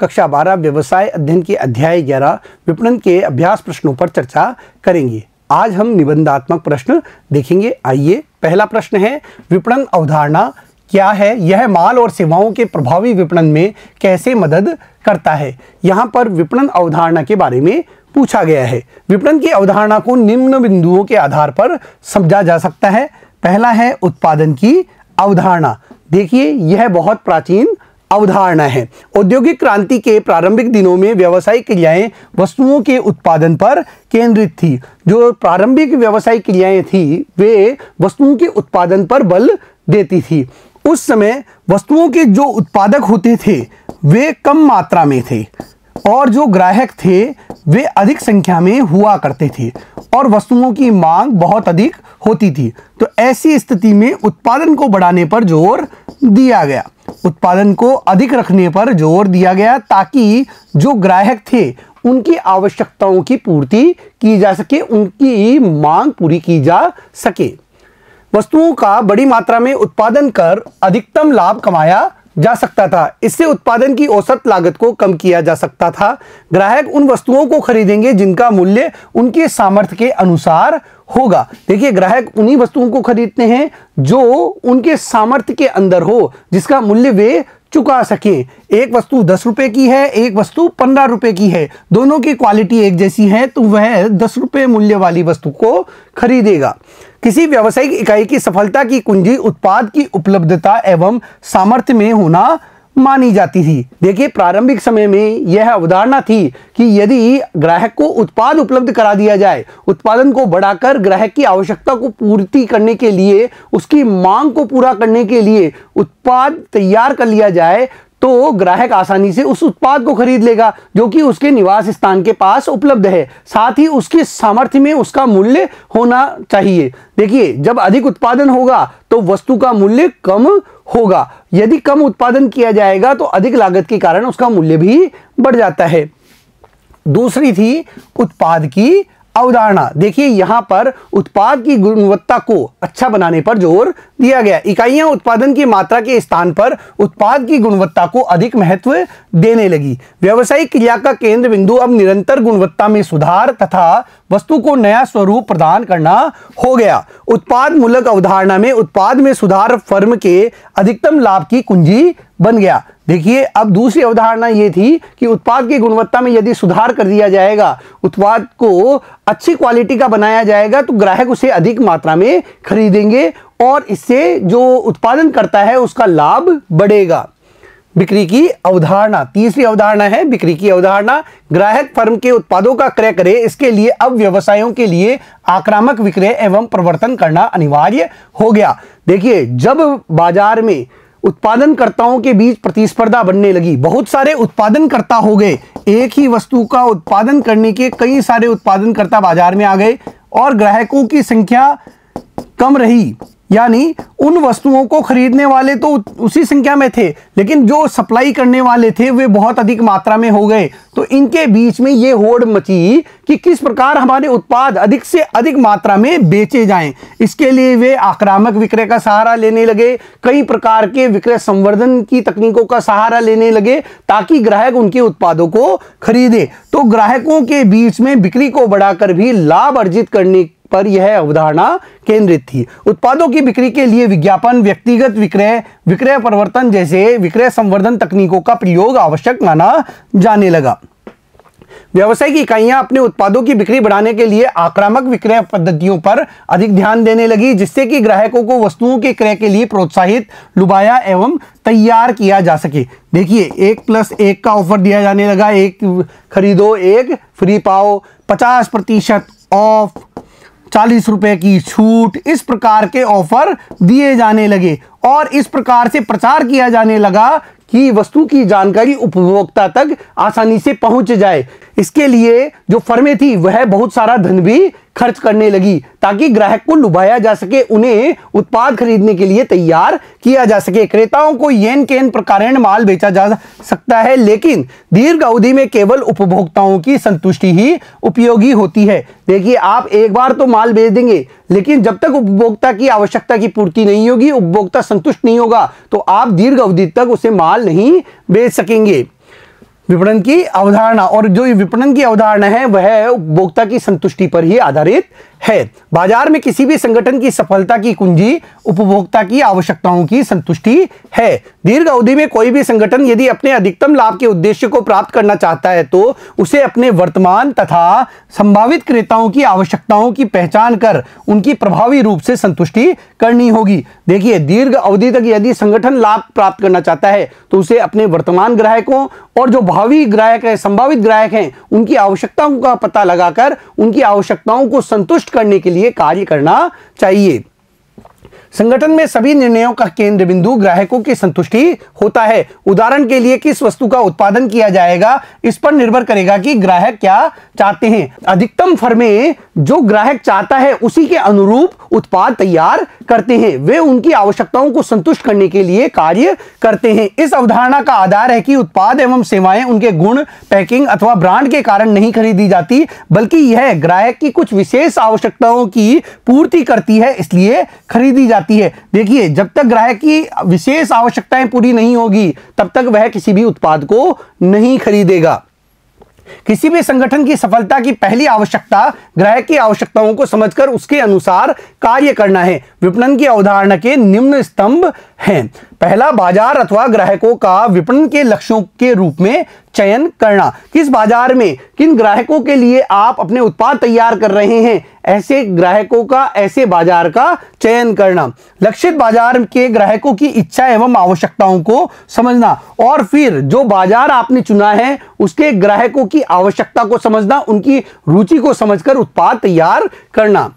कक्षा बारह व्यवसाय अध्ययन के अध्याय ग्यारह विपणन के अभ्यास प्रश्नों पर चर्चा करेंगे आज हम निबंधात्मक प्रश्न देखेंगे आइए पहला प्रश्न है विपणन अवधारणा क्या है यह माल और सेवाओं के प्रभावी विपणन में कैसे मदद करता है यहाँ पर विपणन अवधारणा के बारे में पूछा गया है विपणन की अवधारणा को निम्न बिंदुओं के आधार पर समझा जा सकता है पहला है उत्पादन की अवधारणा देखिए यह बहुत प्राचीन अवधारणा है औद्योगिक क्रांति के प्रारंभिक दिनों में व्यावसायिक क्रियाएं वस्तुओं के उत्पादन पर केंद्रित थी जो प्रारंभिक व्यावसायिक क्रियाएं थी वे वस्तुओं के उत्पादन पर बल देती थी उस समय वस्तुओं के जो उत्पादक होते थे वे कम मात्रा में थे और जो ग्राहक थे वे अधिक संख्या में हुआ करते थे और वस्तुओं की मांग बहुत अधिक होती थी तो ऐसी स्थिति में उत्पादन को बढ़ाने पर जोर दिया गया उत्पादन को अधिक रखने पर जोर दिया गया ताकि जो ग्राहक थे उनकी आवश्यकताओं की पूर्ति की जा सके उनकी मांग पूरी की जा सके वस्तुओं का बड़ी मात्रा में उत्पादन कर अधिकतम लाभ कमाया जा सकता था इससे उत्पादन की औसत लागत को कम किया जा सकता था ग्राहक उन वस्तुओं को खरीदेंगे जिनका मूल्य उनके सामर्थ्य के अनुसार होगा देखिए ग्राहक उन्हीं वस्तुओं को खरीदते हैं जो उनके सामर्थ्य के अंदर हो जिसका मूल्य वे चुका सकें एक वस्तु दस रुपये की है एक वस्तु पंद्रह रुपये की है दोनों की क्वालिटी एक जैसी है तो वह दस रुपये मूल्य वाली वस्तु को खरीदेगा किसी व्यावसायिक इकाई की सफलता की कुंजी उत्पाद की उपलब्धता एवं सामर्थ्य में होना मानी जाती थी देखिए प्रारंभिक समय में यह अवधारणा थी कि यदि ग्राहक को उत्पाद उपलब्ध करा दिया जाए उत्पादन को बढ़ाकर ग्राहक की आवश्यकता को पूर्ति करने के लिए उसकी मांग को पूरा करने के लिए उत्पाद तैयार कर लिया जाए तो ग्राहक आसानी से उस उत्पाद को खरीद लेगा जो कि उसके निवास स्थान के पास उपलब्ध है साथ ही उसके सामर्थ्य में उसका मूल्य होना चाहिए देखिए जब अधिक उत्पादन होगा तो वस्तु का मूल्य कम होगा यदि कम उत्पादन किया जाएगा तो अधिक लागत के कारण उसका मूल्य भी बढ़ जाता है दूसरी थी उत्पाद की अवधारणा देखिए यहां पर उत्पाद की गुणवत्ता को अच्छा बनाने पर जोर दिया गया इकाइयां उत्पादन की मात्रा के स्थान पर उत्पाद की गुणवत्ता को अधिक महत्व देने लगी व्यावसायिक क्रिया का केंद्र बिंदु अब निरंतर गुणवत्ता में सुधार तथा वस्तु को नया स्वरूप प्रदान करना हो गया उत्पाद मूलक अवधारणा में उत्पाद में सुधार फर्म के अधिकतम लाभ की कुंजी बन गया देखिए अब दूसरी अवधारणा ये थी कि उत्पाद की गुणवत्ता में यदि सुधार कर दिया जाएगा उत्पाद को अच्छी क्वालिटी का बनाया जाएगा तो ग्राहक उसे अधिक मात्रा में खरीदेंगे और इससे जो उत्पादन करता है उसका लाभ बढ़ेगा बिक्री की अवधारणा तीसरी अवधारणा है बिक्री की अवधारणा ग्राहक फर्म के उत्पादों का क्रय करे इसके लिए अब व्यवसायों के लिए आक्रामक विक्रय एवं प्रवर्तन करना अनिवार्य हो गया देखिए जब बाजार में उत्पादनकर्ताओं के बीच प्रतिस्पर्धा बनने लगी बहुत सारे उत्पादनकर्ता हो गए एक ही वस्तु का उत्पादन करने के कई सारे उत्पादनकर्ता बाजार में आ गए और ग्राहकों की संख्या कम रही यानी उन वस्तुओं को खरीदने वाले तो उसी संख्या में थे लेकिन जो सप्लाई करने वाले थे वे बहुत अधिक मात्रा में हो गए तो इनके बीच में ये होड़ मची कि किस प्रकार हमारे उत्पाद अधिक से अधिक मात्रा में बेचे जाएं इसके लिए वे आक्रामक विक्रय का सहारा लेने लगे कई प्रकार के विक्रय संवर्धन की तकनीकों का सहारा लेने लगे ताकि ग्राहक उनके उत्पादों को खरीदे तो ग्राहकों के बीच में बिक्री को बढ़ाकर भी लाभ अर्जित करने पर यह अवधारणा केंद्रित थी उत्पादों की बिक्री के लिए विज्ञापन व्यक्तिगत विक्रय विक्रय परिवर्तन जैसे विक्रय संवर्धन तकनीकों का प्रयोग आवश्यक माना जाने लगा की इकाइयां अपने उत्पादों की बिक्री बढ़ाने के लिए आक्रामक विक्रय पद्धतियों पर अधिक ध्यान देने लगी जिससे कि ग्राहकों को वस्तुओं के क्रय के लिए प्रोत्साहित लुभाया एवं तैयार किया जा सके देखिए एक प्लस एक का ऑफर दिया जाने लगा एक खरीदो एक फ्री पाओ पचास प्रतिशत ऑफ चालीस रुपए की छूट इस प्रकार के ऑफर दिए जाने लगे और इस प्रकार से प्रचार किया जाने लगा कि वस्तु की जानकारी उपभोक्ता तक आसानी से पहुंच जाए इसके लिए जो फर्में थी वह बहुत सारा धन भी खर्च करने लगी ताकि ग्राहक को लुभाया जा सके उन्हें उत्पाद खरीदने के लिए तैयार किया जा सके क्रेताओं को येन केन प्रकार माल बेचा जा सकता है लेकिन दीर्घ अवधि में केवल उपभोक्ताओं की संतुष्टि ही उपयोगी होती है देखिए आप एक बार तो माल बेच देंगे लेकिन जब तक उपभोक्ता की आवश्यकता की पूर्ति नहीं होगी उपभोक्ता संतुष्ट नहीं होगा तो आप दीर्घ अवधि तक उसे माल नहीं बेच सकेंगे विपणन की अवधारणा और जो विपणन की अवधारणा है वह उपभोक्ता की संतुष्टि पर ही आधारित है बाजार में किसी भी संगठन की सफलता की कुंजी उपभोक्ता की आवश्यकताओं की संतुष्टि है दीर्घ अवधि में कोई भी संगठन यदि अपने अधिकतम लाभ के उद्देश्य को प्राप्त करना चाहता है तो उसे अपने वर्तमान तथा संभावित क्रेताओं की आवश्यकताओं की पहचान कर उनकी प्रभावी रूप से संतुष्टि करनी होगी देखिए दीर्घ अवधि तक यदि संगठन लाभ प्राप्त करना चाहता है तो उसे अपने वर्तमान ग्राहकों और जो भावी ग्राहक है संभावित ग्राहक हैं उनकी आवश्यकताओं का पता लगाकर उनकी आवश्यकताओं को संतुष्ट करने के लिए कार्य करना चाहिए संगठन में सभी निर्णयों का केंद्र बिंदु ग्राहकों की संतुष्टि होता है उदाहरण के लिए किस वस्तु का उत्पादन किया जाएगा इस पर निर्भर करेगा कि ग्राहक क्या चाहते हैं अधिकतम फर्में जो ग्राहक चाहता है उसी के अनुरूप उत्पाद तैयार करते हैं वे उनकी आवश्यकताओं को संतुष्ट करने के लिए कार्य करते हैं इस अवधारणा का आधार है कि उत्पाद एवं सेवाएं उनके गुण पैकिंग अथवा ब्रांड के कारण नहीं खरीदी जाती बल्कि यह ग्राहक की कुछ विशेष आवश्यकताओं की पूर्ति करती है इसलिए खरीदी जाती जाती है देखिए जब तक ग्राहक की विशेष आवश्यकताएं पूरी नहीं होगी तब तक वह किसी भी उत्पाद को नहीं खरीदेगा किसी भी संगठन की सफलता की पहली आवश्यकता ग्राहक की आवश्यकताओं को समझकर उसके अनुसार कार्य करना है विपणन की अवधारणा के निम्न स्तंभ हैं पहला बाजार अथवा ग्राहकों का विपणन के लक्ष्यों के रूप में चयन करना किस बाजार में किन ग्राहकों के लिए आप अपने उत्पाद तैयार कर रहे हैं ऐसे ग्राहकों का ऐसे बाजार का चयन करना लक्षित बाजार के ग्राहकों की इच्छा एवं आवश्यकताओं को समझना और फिर जो बाजार आपने चुना है उसके ग्राहकों की आवश्यकता को समझना उनकी रुचि को समझकर उत्पाद तैयार करना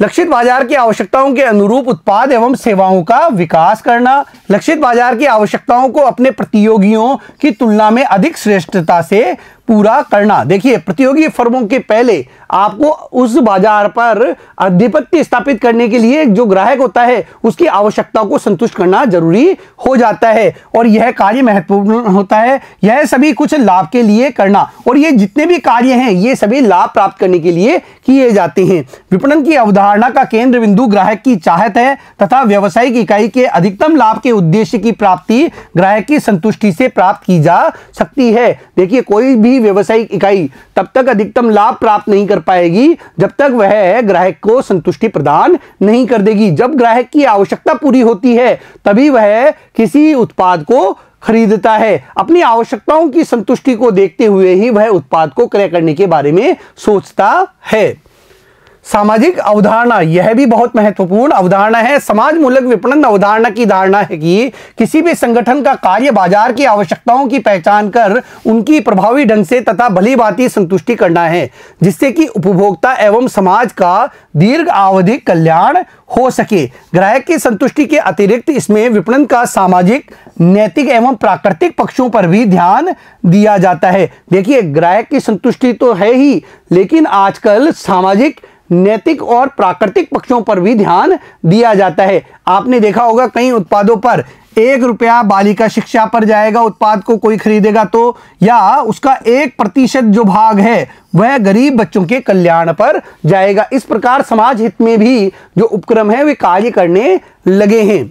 लक्षित बाजार की आवश्यकताओं के अनुरूप उत्पाद एवं सेवाओं का विकास करना लक्षित बाजार की आवश्यकताओं को अपने प्रतियोगियों की तुलना में अधिक श्रेष्ठता से पूरा करना देखिए प्रतियोगी फर्मों के पहले आपको उस बाजार पर अधिपत्य स्थापित करने के लिए जो ग्राहक होता है उसकी आवश्यकता को संतुष्ट करना जरूरी हो जाता है और यह कार्य महत्वपूर्ण होता है यह सभी कुछ लाभ के लिए करना और ये जितने भी कार्य हैं ये सभी लाभ प्राप्त करने के लिए किए जाते हैं विपणन की अवधारणा का केंद्र बिंदु ग्राहक की चाहत है तथा व्यावसायिक इकाई के अधिकतम लाभ के उद्देश्य की प्राप्ति ग्राहक की संतुष्टि से प्राप्त की जा सकती है देखिए कोई भी भी व्यवसायिक इकाई तब तक अधिकतम लाभ प्राप्त नहीं कर पाएगी जब तक वह ग्राहक को संतुष्टि प्रदान नहीं कर देगी जब ग्राहक की आवश्यकता पूरी होती है तभी वह किसी उत्पाद को खरीदता है अपनी आवश्यकताओं की संतुष्टि को देखते हुए ही वह उत्पाद को क्रय करने के बारे में सोचता है सामाजिक अवधारणा यह भी बहुत महत्वपूर्ण अवधारणा है समाज मूलक विपणन अवधारणा की धारणा है कि किसी भी संगठन का कार्य बाजार की आवश्यकताओं की पहचान कर उनकी प्रभावी ढंग से तथा भली भांति संतुष्टि करना है जिससे कि उपभोक्ता एवं समाज का दीर्घ आवधिक कल्याण हो सके ग्राहक की संतुष्टि के अतिरिक्त इसमें विपणन का सामाजिक नैतिक एवं प्राकृतिक पक्षों पर भी ध्यान दिया जाता है देखिए ग्राहक की संतुष्टि तो है ही लेकिन आजकल सामाजिक नैतिक और प्राकृतिक पक्षों पर भी ध्यान दिया जाता है आपने देखा होगा कई उत्पादों पर एक रुपया बालिका शिक्षा पर जाएगा उत्पाद को कोई खरीदेगा तो या उसका एक प्रतिशत जो भाग है वह गरीब बच्चों के कल्याण पर जाएगा इस प्रकार समाज हित में भी जो उपक्रम है वे कार्य करने लगे हैं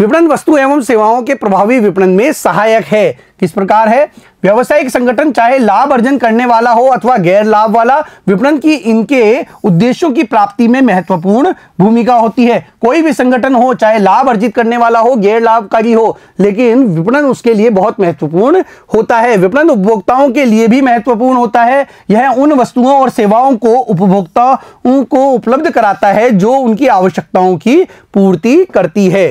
विपणन वस्तु एवं सेवाओं के प्रभावी विपणन में सहायक है किस प्रकार है व्यावसायिक संगठन चाहे लाभ अर्जन करने वाला हो अथवा गैर लाभ वाला विपणन की इनके उद्देश्यों की प्राप्ति में महत्वपूर्ण भूमिका होती है कोई भी संगठन हो चाहे लाभ अर्जित करने वाला हो गैर लाभकारी हो लेकिन विपणन उसके लिए बहुत महत्वपूर्ण होता है विपणन उपभोक्ताओं के लिए भी महत्वपूर्ण होता है यह उन वस्तुओं और सेवाओं को उपभोक्ताओं को उपलब्ध कराता है जो उनकी आवश्यकताओं की पूर्ति करती है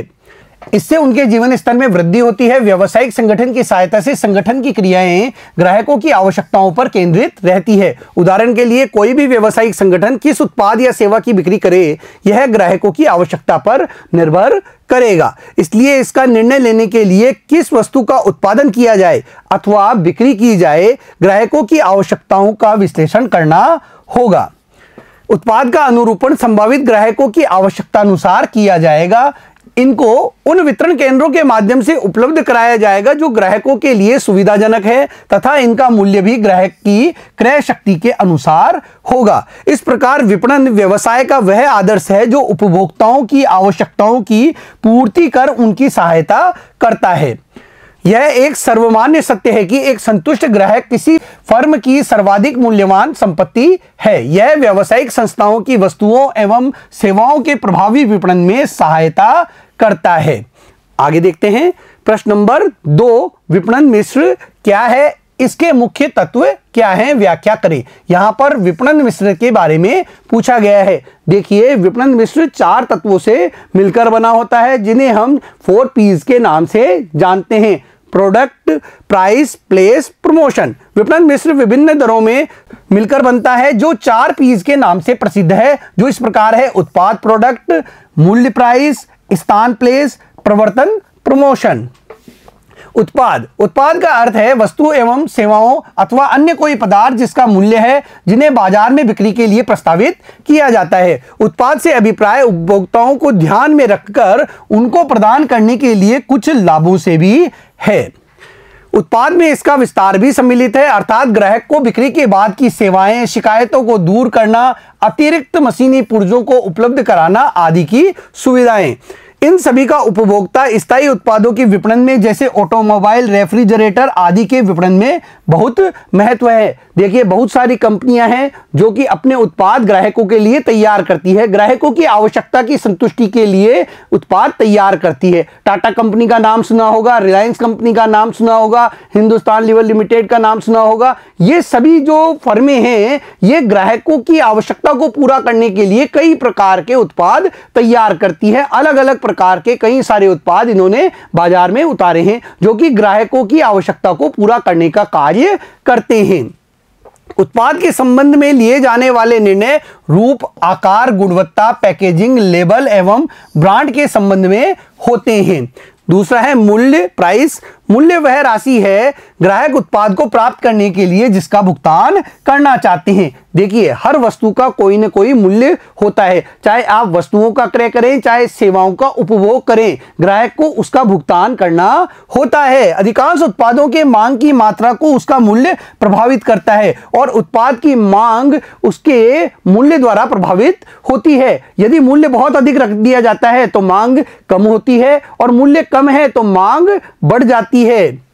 इससे उनके जीवन स्तर में वृद्धि होती है व्यवसायिक संगठन की सहायता से संगठन की क्रियाएं ग्राहकों की आवश्यकताओं पर केंद्रित रहती है उदाहरण के लिए कोई भी व्यवसायिक संगठन किस उत्पाद या सेवा की बिक्री करे यह ग्राहकों की आवश्यकता पर निर्भर करेगा इसलिए इसका निर्णय लेने के लिए किस वस्तु का उत्पादन किया जाए अथवा बिक्री की जाए ग्राहकों की आवश्यकताओं का विश्लेषण करना होगा उत्पाद का अनुरूपण संभावित ग्राहकों की आवश्यकता अनुसार किया जाएगा इनको उन वितरण केंद्रों के माध्यम से उपलब्ध कराया जाएगा जो ग्राहकों के लिए सुविधाजनक है तथा इनका मूल्य भी ग्राहक की क्रय शक्ति के अनुसार होगा इस प्रकार विपणन व्यवसाय का वह आदर्श है जो उपभोक्ताओं की आवश्यकताओं की पूर्ति कर उनकी सहायता करता है यह एक सर्वमान्य सत्य है कि एक संतुष्ट ग्राहक किसी फर्म की सर्वाधिक मूल्यवान संपत्ति है यह व्यावसायिक संस्थाओं की वस्तुओं एवं सेवाओं के प्रभावी विपणन में सहायता करता है आगे देखते हैं प्रश्न नंबर दो विपणन मिश्र क्या है इसके मुख्य तत्व क्या हैं व्याख्या करें यहां पर विपणन मिश्र के बारे में पूछा गया है देखिए विपणन मिश्र चार तत्वों से मिलकर बना होता है जिन्हें हम फोर पीज के नाम से जानते हैं प्रोडक्ट प्राइस प्लेस प्रमोशन विपणन मिश्र विभिन्न दरों में मिलकर बनता है जो चार पीज के नाम से प्रसिद्ध है जो इस प्रकार है उत्पाद प्रोडक्ट मूल्य प्राइस स्थान प्लेस प्रवर्तन प्रमोशन उत्पाद उत्पाद का अर्थ है वस्तु एवं सेवाओं अथवा अन्य कोई पदार्थ जिसका मूल्य है जिन्हें बाजार में बिक्री के लिए प्रस्तावित किया जाता है उत्पाद से अभिप्राय उपभोक्ताओं को ध्यान में रखकर उनको प्रदान करने के लिए कुछ लाभों से भी है उत्पाद में इसका विस्तार भी सम्मिलित है अर्थात ग्राहक को बिक्री के बाद की सेवाएं शिकायतों को दूर करना अतिरिक्त मशीनी पुर्जों को उपलब्ध कराना आदि की सुविधाएं इन सभी का उपभोक्ता स्थायी उत्पादों के विपणन में जैसे ऑटोमोबाइल रेफ्रिजरेटर आदि के विपणन में बहुत महत्व है देखिए बहुत सारी कंपनियां हैं जो कि अपने उत्पाद ग्राहकों के लिए तैयार करती है ग्राहकों की आवश्यकता की संतुष्टि के लिए उत्पाद तैयार करती है टाटा कंपनी का नाम सुना होगा रिलायंस कंपनी का नाम सुना होगा हिंदुस्तान लिवर लिमिटेड का नाम सुना होगा ये सभी जो फर्में हैं ये ग्राहकों की आवश्यकता को पूरा करने के लिए कई प्रकार के उत्पाद तैयार करती है अलग अलग प्रकार के कई सारे उत्पाद इन्होंने बाजार में उतारे हैं जो कि ग्राहकों की आवश्यकता को पूरा करने का कार्य करते हैं उत्पाद के संबंध में लिए जाने वाले निर्णय रूप आकार गुणवत्ता पैकेजिंग लेबल एवं ब्रांड के संबंध में होते हैं दूसरा है मूल्य प्राइस मूल्य वह राशि है ग्राहक उत्पाद को प्राप्त करने के लिए जिसका भुगतान करना चाहते हैं देखिए हर वस्तु का कोई ना कोई मूल्य होता है चाहे आप वस्तुओं का क्रय करें चाहे सेवाओं का उपभोग करें ग्राहक को उसका भुगतान करना होता है अधिकांश उत्पादों के मांग की मात्रा को उसका मूल्य प्रभावित करता है और उत्पाद की मांग उसके मूल्य द्वारा प्रभावित होती है यदि मूल्य बहुत अधिक रख दिया जाता है तो मांग कम होती है और मूल्य कम है तो मांग बढ़ जाती जाती है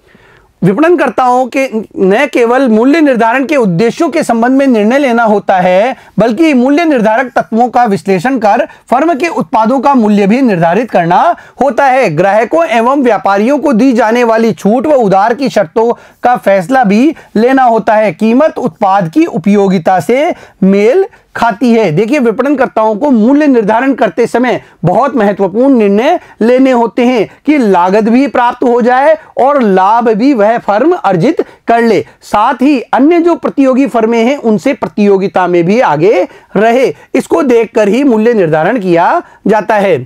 विपणनकर्ताओं के न केवल मूल्य निर्धारण के उद्देश्यों के संबंध में निर्णय लेना होता है बल्कि मूल्य निर्धारक तत्वों का विश्लेषण कर फर्म के उत्पादों का मूल्य भी निर्धारित करना होता है ग्राहकों एवं व्यापारियों को दी जाने वाली छूट व उधार की शर्तों का फैसला भी लेना होता है कीमत उत्पाद की उपयोगिता से मेल खाती है देखिए विपणनकर्ताओं को मूल्य निर्धारण करते समय बहुत महत्वपूर्ण निर्णय लेने होते हैं कि लागत भी प्राप्त हो जाए और लाभ भी वह फर्म अर्जित कर ले साथ ही अन्य जो प्रतियोगी फर्में हैं उनसे प्रतियोगिता में भी आगे रहे इसको देखकर ही मूल्य निर्धारण किया जाता है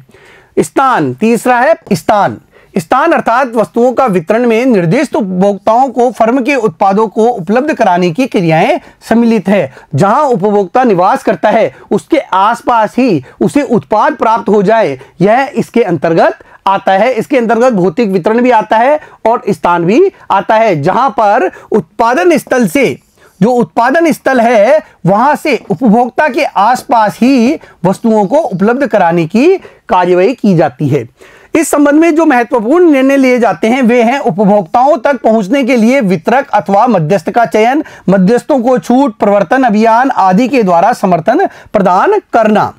स्थान तीसरा है स्थान स्थान अर्थात वस्तुओं का वितरण में निर्देश उपभोक्ताओं को फर्म के उत्पादों को उपलब्ध कराने की क्रियाएं सम्मिलित है जहां उपभोक्ता निवास करता है उसके आसपास ही उसे उत्पाद प्राप्त हो जाए यह इसके अंतर्गत आता है इसके अंतर्गत भौतिक वितरण भी आता है और स्थान भी आता है जहां पर उत्पादन स्थल से जो उत्पादन स्थल है वहां से उपभोक्ता के आसपास ही वस्तुओं को उपलब्ध कराने की कार्यवाही की जाती है इस संबंध में जो महत्वपूर्ण निर्णय लिए जाते हैं वे हैं उपभोक्ताओं तक पहुंचने के लिए वितरक अथवा मध्यस्थ का चयन मध्यस्थों को छूट प्रवर्तन अभियान आदि के द्वारा समर्थन प्रदान करना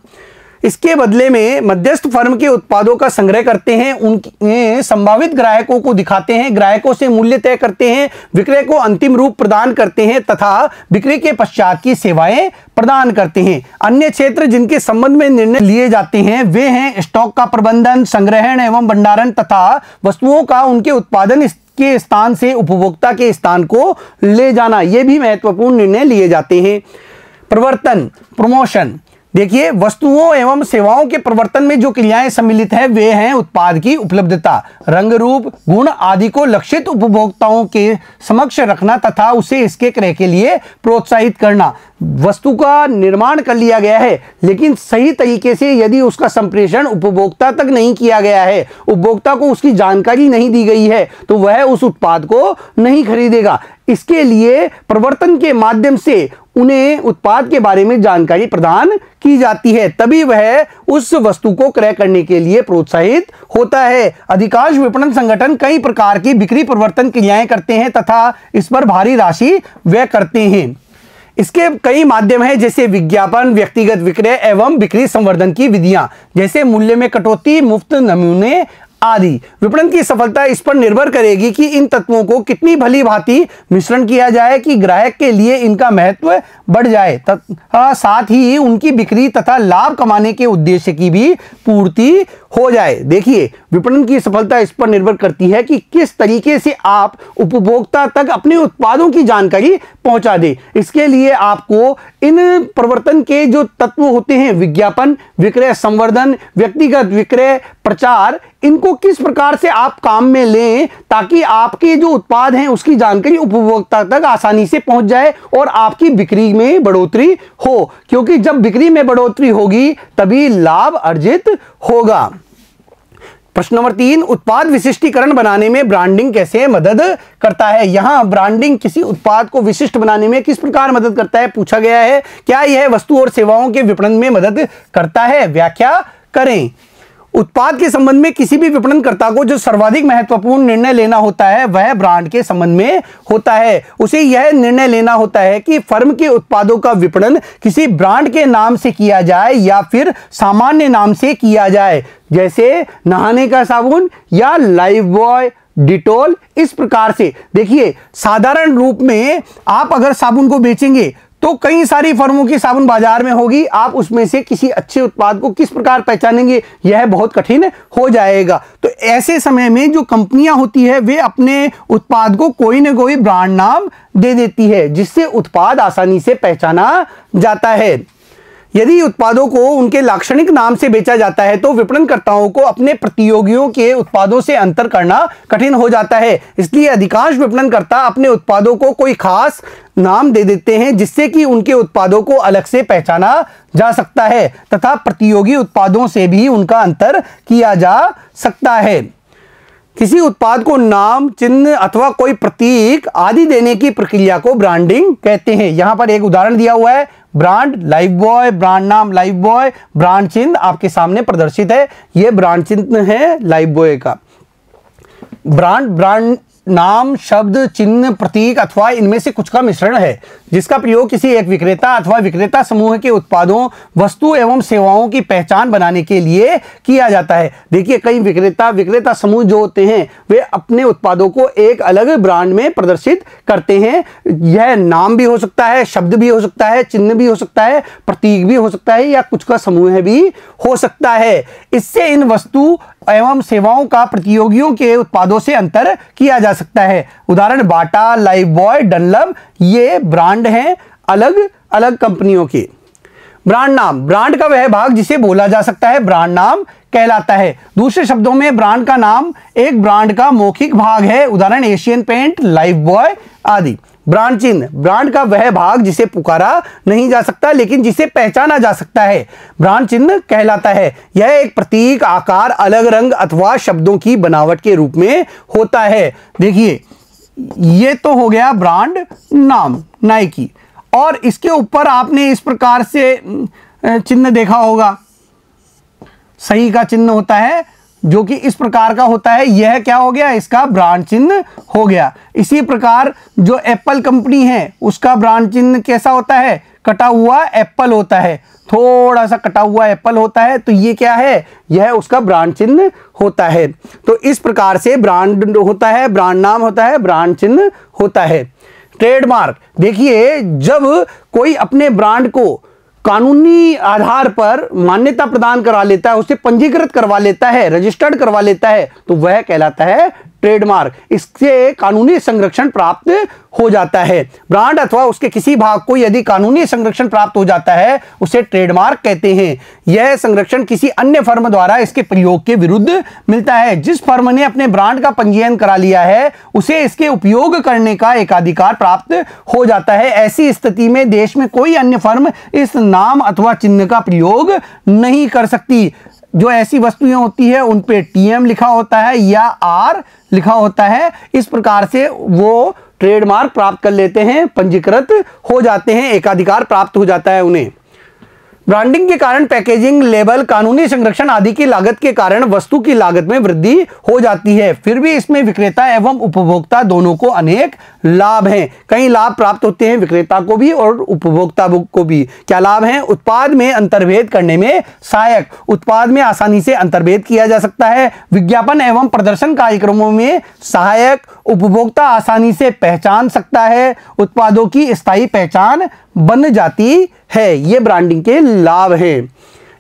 इसके बदले में मध्यस्थ फर्म के उत्पादों का संग्रह करते हैं उनके संभावित ग्राहकों को दिखाते हैं ग्राहकों से मूल्य तय करते हैं विक्रय को अंतिम रूप प्रदान करते हैं तथा बिक्री के पश्चात की सेवाएं प्रदान करते हैं अन्य क्षेत्र जिनके संबंध में निर्णय लिए जाते हैं वे हैं स्टॉक का प्रबंधन संग्रहण एवं भंडारण तथा वस्तुओं का उनके उत्पादन के स्थान से उपभोक्ता के स्थान को ले जाना ये भी महत्वपूर्ण निर्णय लिए जाते हैं प्रवर्तन प्रमोशन देखिए वस्तुओं एवं सेवाओं के प्रवर्तन में जो क्रियाएं सम्मिलित है वे हैं उत्पाद की उपलब्धता रंग रूप गुण आदि को लक्षित उपभोक्ताओं के समक्ष रखना तथा उसे इसके क्रय के लिए प्रोत्साहित करना वस्तु का निर्माण कर लिया गया है लेकिन सही तरीके से यदि उसका संप्रेषण उपभोक्ता तक नहीं किया गया है उपभोक्ता को उसकी जानकारी नहीं दी गई है तो वह उस उत्पाद को नहीं खरीदेगा इसके लिए प्रवर्तन के माध्यम से उन्हें उत्पाद के बारे में जानकारी प्रदान की जाती है तभी वह उस वस्तु को क्रय करने के लिए प्रोत्साहित होता है अधिकांश विपणन संगठन कई प्रकार की बिक्री प्रवर्तन क्रियाएं करते हैं तथा इस पर भारी राशि व्यय करते हैं इसके कई माध्यम हैं जैसे विज्ञापन व्यक्तिगत विक्रय एवं बिक्री संवर्धन की विधियां जैसे मूल्य में कटौती मुफ्त नमूने आदि विपणन की सफलता इस पर निर्भर करेगी कि इन तत्वों को कितनी भली भांति मिश्रण किया जाए कि ग्राहक के लिए इनका महत्व बढ़ जाए तथा साथ ही उनकी बिक्री तथा लाभ कमाने के उद्देश्य की भी पूर्ति हो जाए देखिए विपणन की सफलता इस पर निर्भर करती है कि किस तरीके से आप उपभोक्ता तक अपने उत्पादों की जानकारी पहुंचा दें इसके लिए आपको इन परिवर्तन के जो तत्व होते हैं विज्ञापन विक्रय संवर्धन व्यक्तिगत विक्रय प्रचार इनको किस प्रकार से आप काम में लें ताकि आपके जो उत्पाद हैं उसकी जानकारी उपभोक्ता तक आसानी से पहुंच जाए और आपकी बिक्री में बढ़ोतरी हो क्योंकि जब बिक्री में बढ़ोतरी होगी तभी लाभ अर्जित होगा प्रश्न नंबर तीन उत्पाद विशिष्टीकरण बनाने में ब्रांडिंग कैसे मदद करता है यहां ब्रांडिंग किसी उत्पाद को विशिष्ट बनाने में किस प्रकार मदद करता है पूछा गया है क्या यह वस्तु और सेवाओं के विपणन में मदद करता है व्याख्या करें उत्पाद के संबंध में किसी भी विपणनकर्ता को जो सर्वाधिक महत्वपूर्ण निर्णय लेना होता है वह ब्रांड के संबंध में होता है उसे यह निर्णय लेना होता है कि फर्म के उत्पादों का विपणन किसी ब्रांड के नाम से किया जाए या फिर सामान्य नाम से किया जाए जैसे नहाने का साबुन या लाइफ बॉय डिटोल इस प्रकार से देखिए साधारण रूप में आप अगर साबुन को बेचेंगे तो कई सारी फर्मों की साबुन बाजार में होगी आप उसमें से किसी अच्छे उत्पाद को किस प्रकार पहचानेंगे यह बहुत कठिन हो जाएगा तो ऐसे समय में जो कंपनियां होती है वे अपने उत्पाद को कोई ना कोई ब्रांड नाम दे देती है जिससे उत्पाद आसानी से पहचाना जाता है यदि उत्पादों को उनके लाक्षणिक नाम से बेचा जाता है तो विपणनकर्ताओं को अपने प्रतियोगियों के उत्पादों से अंतर करना कठिन हो जाता है इसलिए अधिकांश विपणनकर्ता अपने उत्पादों को कोई खास नाम दे देते हैं जिससे कि उनके उत्पादों को अलग से पहचाना जा सकता है तथा प्रतियोगी उत्पादों से भी उनका अंतर किया जा सकता है किसी उत्पाद को नाम चिन्ह अथवा कोई प्रतीक आदि देने की प्रक्रिया को ब्रांडिंग कहते हैं यहां पर एक उदाहरण दिया हुआ है ब्रांड लाइफ बॉय ब्रांड नाम लाइफ बॉय ब्रांड चिन्ह आपके सामने प्रदर्शित है ये ब्रांड चिन्ह है लाइफ बॉय का ब्रांड ब्रांड नाम शब्द चिन्ह प्रतीक अथवा इनमें से कुछ का मिश्रण है जिसका प्रयोग किसी एक विक्रेता अथवा विक्रेता समूह के उत्पादों वस्तु एवं सेवाओं की पहचान बनाने के लिए किया जाता है देखिए कई विक्रेता विक्रेता समूह जो होते हैं वे अपने उत्पादों को एक अलग ब्रांड में प्रदर्शित करते हैं यह नाम भी हो सकता है शब्द भी हो सकता है चिन्ह भी हो सकता है प्रतीक भी हो सकता है या कुछ का समूह भी हो सकता है इससे इन वस्तु एवं सेवाओं का प्रतियोगियों के उत्पादों से अंतर किया जा सकता है उदाहरण बाटा लाइफ बॉय डनलब ये ब्रांड हैं अलग अलग कंपनियों के ब्रांड नाम ब्रांड का वह भाग जिसे बोला जा सकता है ब्रांड नाम कहलाता है दूसरे शब्दों में ब्रांड का नाम एक ब्रांड का मौखिक भाग है उदाहरण एशियन पेंट लाइफ बॉय आदि ब्रांड चिन्ह ब्रांड का वह भाग जिसे पुकारा नहीं जा सकता लेकिन जिसे पहचाना जा सकता है ब्रांड चिन्ह कहलाता है यह एक प्रतीक आकार अलग रंग अथवा शब्दों की बनावट के रूप में होता है देखिए यह तो हो गया ब्रांड नाम नाइकी और इसके ऊपर आपने इस प्रकार से चिन्ह देखा होगा सही का चिन्ह होता है जो कि इस प्रकार का होता है यह क्या हो गया इसका ब्रांड चिन्ह हो गया इसी प्रकार जो एप्पल कंपनी है उसका ब्रांड चिन्ह कैसा होता है कटा हुआ एप्पल होता है थोड़ा सा कटा हुआ एप्पल होता है तो ये क्या है यह उसका ब्रांड चिन्ह होता है तो इस प्रकार से ब्रांड होता है ब्रांड नाम होता है ब्रांड चिन्ह होता है ट्रेडमार्क देखिए जब कोई अपने ब्रांड को कानूनी आधार पर मान्यता प्रदान करा लेता है उसे पंजीकृत करवा लेता है रजिस्टर्ड करवा लेता है तो वह कहलाता है ट्रेडमार्क इससे कानूनी संरक्षण प्राप्त हो जाता है ब्रांड अथवा उसके किसी भाग को यदि कानूनी संरक्षण प्राप्त हो जाता है उसे ट्रेडमार्क कहते हैं यह संरक्षण किसी अन्य फर्म द्वारा इसके प्रयोग के विरुद्ध मिलता है जिस फर्म ने अपने ब्रांड का पंजीयन करा लिया है उसे इसके उपयोग करने का एकाधिकार प्राप्त हो जाता है ऐसी स्थिति में देश में कोई अन्य फर्म इस नाम अथवा चिन्ह का प्रयोग नहीं कर सकती जो ऐसी वस्तुएं होती है उन पे टीएम लिखा होता है या आर लिखा होता है इस प्रकार से वो ट्रेडमार्क प्राप्त कर लेते हैं पंजीकृत हो जाते हैं एकाधिकार प्राप्त हो जाता है उन्हें ब्रांडिंग के कारण पैकेजिंग लेबल कानूनी संरक्षण आदि की लागत के कारण वस्तु की लागत में वृद्धि हो जाती है फिर भी इसमें विक्रेता एवं उपभोक्ता दोनों को अनेक लाभ हैं कई लाभ प्राप्त होते हैं विक्रेता को भी और उपभोक्ता को भी क्या लाभ हैं उत्पाद में अंतर्भेद करने में सहायक उत्पाद में आसानी से अंतर्भेद किया जा सकता है विज्ञापन एवं प्रदर्शन कार्यक्रमों में सहायक उपभोक्ता आसानी से पहचान सकता है उत्पादों की स्थायी पहचान बन जाती है ये ब्रांडिंग के लाभ हैं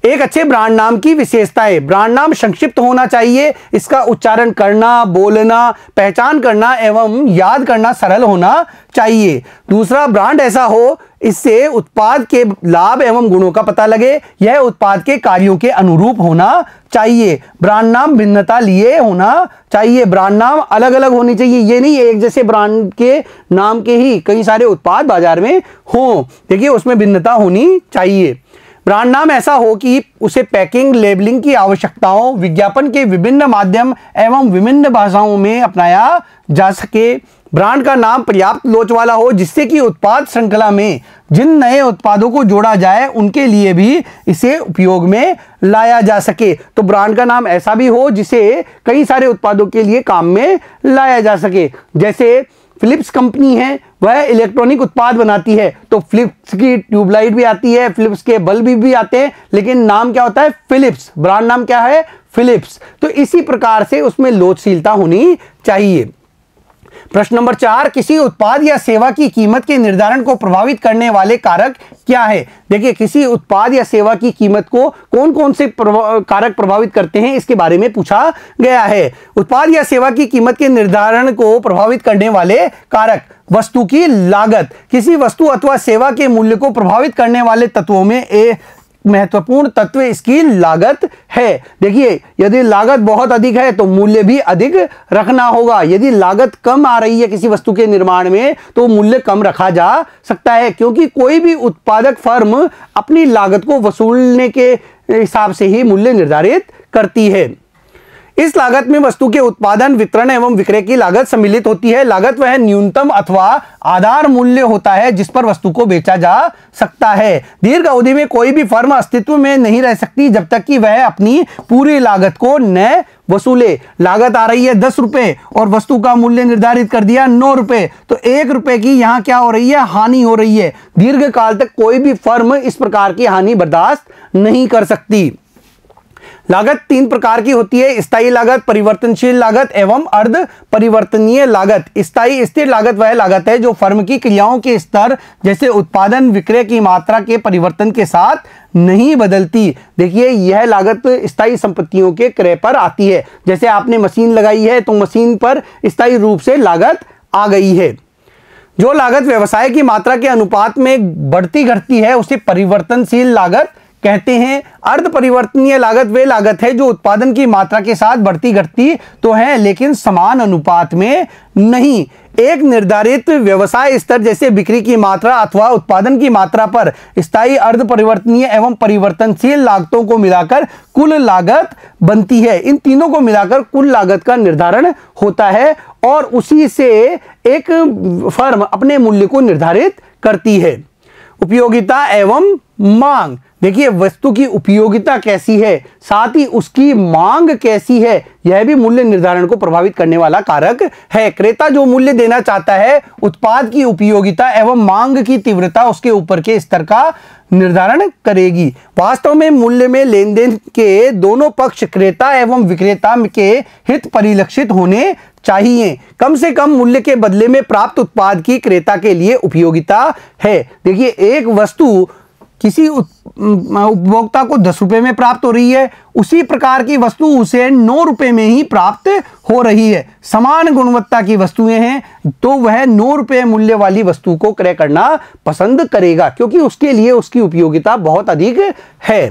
एक अच्छे ब्रांड नाम की विशेषताएं ब्रांड नाम संक्षिप्त होना चाहिए इसका उच्चारण करना बोलना पहचान करना एवं याद करना सरल होना चाहिए दूसरा ब्रांड ऐसा हो इससे उत्पाद के लाभ एवं गुणों का पता लगे यह उत्पाद के कार्यों के अनुरूप होना चाहिए ब्रांड नाम भिन्नता लिए होना चाहिए ब्रांड नाम अलग अलग होने चाहिए ये नहीं एक जैसे ब्रांड के नाम के ही कई सारे उत्पाद बाजार में हों देखिए उसमें भिन्नता होनी चाहिए ब्रांड नाम ऐसा हो कि उसे पैकिंग लेबलिंग की आवश्यकताओं विज्ञापन के विभिन्न माध्यम एवं विभिन्न भाषाओं में अपनाया जा सके ब्रांड का नाम पर्याप्त लोच वाला हो जिससे कि उत्पाद श्रृंखला में जिन नए उत्पादों को जोड़ा जाए उनके लिए भी इसे उपयोग में लाया जा सके तो ब्रांड का नाम ऐसा भी हो जिसे कई सारे उत्पादों के लिए काम में लाया जा सके जैसे फिलिप्स कंपनी है वह इलेक्ट्रॉनिक उत्पाद बनाती है तो फिलिप्स की ट्यूबलाइट भी आती है फिलिप्स के बल्ब भी, भी आते हैं लेकिन नाम क्या होता है फिलिप्स ब्रांड नाम क्या है फिलिप्स तो इसी प्रकार से उसमें लोचशीलता होनी चाहिए प्रश्न नंबर चार किसी उत्पाद या सेवा की कीमत के निर्धारण को प्रभावित करने वाले कारक क्या है देखिए किसी उत्पाद या सेवा की कीमत को कौन कौन से प्रभा, कारक प्रभावित करते हैं इसके बारे में पूछा गया है उत्पाद या सेवा की कीमत के निर्धारण को प्रभावित करने वाले कारक वस्तु की लागत किसी वस्तु अथवा सेवा के मूल्य को प्रभावित करने वाले तत्वों में ए महत्वपूर्ण तत्व इसकी लागत है देखिए यदि लागत बहुत अधिक है तो मूल्य भी अधिक रखना होगा यदि लागत कम आ रही है किसी वस्तु के निर्माण में तो मूल्य कम रखा जा सकता है क्योंकि कोई भी उत्पादक फर्म अपनी लागत को वसूलने के हिसाब से ही मूल्य निर्धारित करती है इस लागत में वस्तु के उत्पादन वितरण एवं विक्रय की लागत सम्मिलित होती है लागत वह न्यूनतम अथवा आधार मूल्य होता है जिस पर वस्तु को बेचा जा सकता है दीर्घ अवधि में कोई भी फर्म अस्तित्व में नहीं रह सकती जब तक कि वह अपनी पूरी लागत को न वसूले लागत आ रही है दस रुपये और वस्तु का मूल्य निर्धारित कर दिया नौ रुपए तो एक रुपये की यहाँ क्या हो रही है हानि हो रही है दीर्घ काल तक कोई भी फर्म इस प्रकार की हानि बर्दाश्त नहीं कर सकती लागत तीन प्रकार की होती है स्थायी लागत परिवर्तनशील लागत एवं अर्ध परिवर्तनीय लागत स्थायी स्थिर लागत वह लागत है जो फर्म की क्रियाओं के स्तर जैसे उत्पादन विक्रय की मात्रा के परिवर्तन के साथ नहीं बदलती देखिए यह लागत स्थायी संपत्तियों के क्रय पर आती है जैसे आपने मशीन लगाई है तो मशीन पर स्थायी रूप से लागत आ गई है जो लागत व्यवसाय की मात्रा के अनुपात में बढ़ती घटती है उसे परिवर्तनशील लागत कहते हैं अर्ध परिवर्तनीय लागत वे लागत है जो उत्पादन की मात्रा के साथ बढ़ती घटती तो है लेकिन समान अनुपात में नहीं एक निर्धारित व्यवसाय स्तर जैसे बिक्री की मात्रा अथवा उत्पादन की मात्रा पर स्थायी अर्ध परिवर्तनीय एवं परिवर्तनशील लागतों को मिलाकर कुल लागत बनती है इन तीनों को मिलाकर कुल लागत का निर्धारण होता है और उसी से एक फर्म अपने मूल्य को निर्धारित करती है उपयोगिता एवं मांग देखिए वस्तु की उपयोगिता कैसी है साथ ही उसकी मांग कैसी है यह भी मूल्य निर्धारण को प्रभावित करने वाला कारक है क्रेता जो मूल्य देना चाहता है उत्पाद की उपयोगिता एवं मांग की तीव्रता उसके ऊपर के स्तर का निर्धारण करेगी वास्तव में मूल्य में लेन देन के दोनों पक्ष क्रेता एवं विक्रेता के हित परिलक्षित होने चाहिए कम से कम मूल्य के बदले में प्राप्त उत्पाद की क्रेता के लिए उपयोगिता है देखिए एक वस्तु किसी उपभोक्ता को दस रुपये में प्राप्त हो रही है उसी प्रकार की वस्तु उसे नौ रुपये में ही प्राप्त हो रही है समान गुणवत्ता की वस्तुएं हैं तो वह नौ रुपये मूल्य वाली वस्तु को क्रय करना पसंद करेगा क्योंकि उसके लिए उसकी उपयोगिता बहुत अधिक है